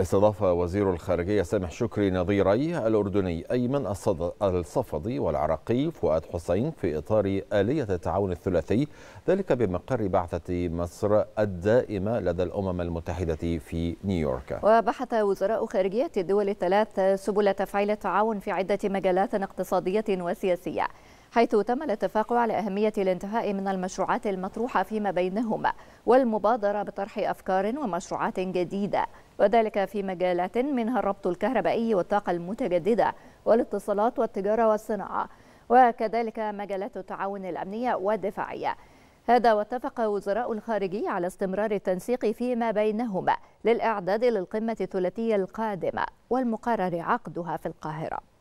استضاف وزير الخارجية سامح شكري نظيري الأردني أيمن الصفدي والعراقي فؤاد حسين في إطار آلية التعاون الثلاثي ذلك بمقر بعثة مصر الدائمة لدى الأمم المتحدة في نيويورك وبحث وزراء خارجية الدول الثلاث سبل تفعيل التعاون في عدة مجالات اقتصادية وسياسية حيث تم الاتفاق على أهمية الانتهاء من المشروعات المطروحة فيما بينهما والمبادرة بطرح أفكار ومشروعات جديدة وذلك في مجالات منها الربط الكهربائي والطاقة المتجددة والاتصالات والتجارة والصناعة وكذلك مجالات التعاون الأمنية والدفاعية هذا واتفق وزراء الخارجية على استمرار التنسيق فيما بينهما للإعداد للقمة الثلاثية القادمة والمقرر عقدها في القاهرة